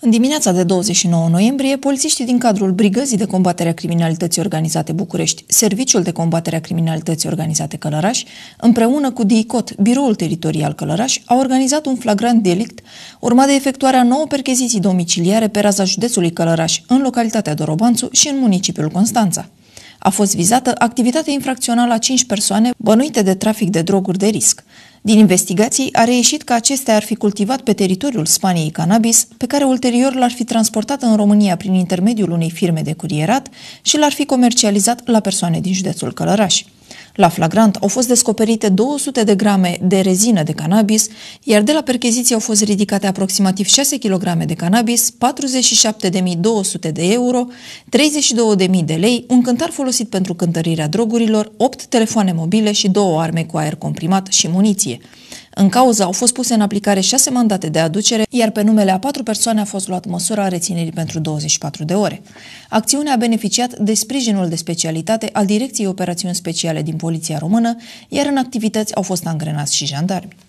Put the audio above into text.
În dimineața de 29 noiembrie, polițiștii din cadrul Brigăzii de Combatere a Criminalității Organizate București, Serviciul de Combatere a Criminalității Organizate Călăraș, împreună cu DICOT, Biroul Teritorial Călăraș, au organizat un flagrant delict, urmat de efectuarea nouă percheziții domiciliare pe raza județului Călăraș, în localitatea Dorobanțu și în municipiul Constanța. A fost vizată activitatea infracțională a 5 persoane bănuite de trafic de droguri de risc. Din investigații a reieșit că acestea ar fi cultivat pe teritoriul Spaniei cannabis, pe care ulterior l-ar fi transportat în România prin intermediul unei firme de curierat și l-ar fi comercializat la persoane din județul Călărași. La flagrant au fost descoperite 200 de grame de rezină de cannabis, iar de la percheziție au fost ridicate aproximativ 6 kg de cannabis, 47.200 de euro, 32.000 de lei, un cântar folosit pentru cântărirea drogurilor, 8 telefoane mobile și două arme cu aer comprimat și muniție. În cauză au fost puse în aplicare șase mandate de aducere, iar pe numele a patru persoane a fost luat măsura reținerii pentru 24 de ore. Acțiunea a beneficiat de sprijinul de specialitate al Direcției Operațiuni Speciale din Poliția Română, iar în activități au fost angrenați și jandarmi.